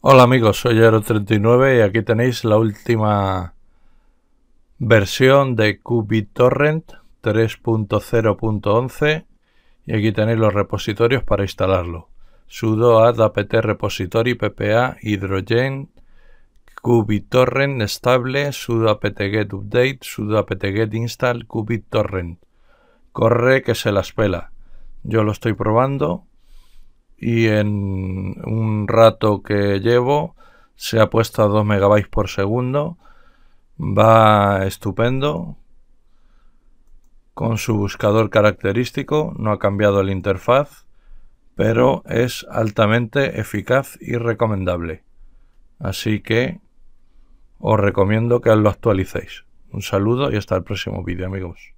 Hola amigos, soy aero 39 y aquí tenéis la última versión de QBTorrent 3.0.11 y aquí tenéis los repositorios para instalarlo. sudo apt repository ppa hydrogen QBTorrent estable sudo apt get update sudo apt get install QBTorrent. Corre que se las pela. Yo lo estoy probando y en un rato que llevo se ha puesto a 2 megabytes por segundo. Va estupendo. Con su buscador característico, no ha cambiado la interfaz, pero es altamente eficaz y recomendable. Así que os recomiendo que lo actualicéis. Un saludo y hasta el próximo vídeo, amigos.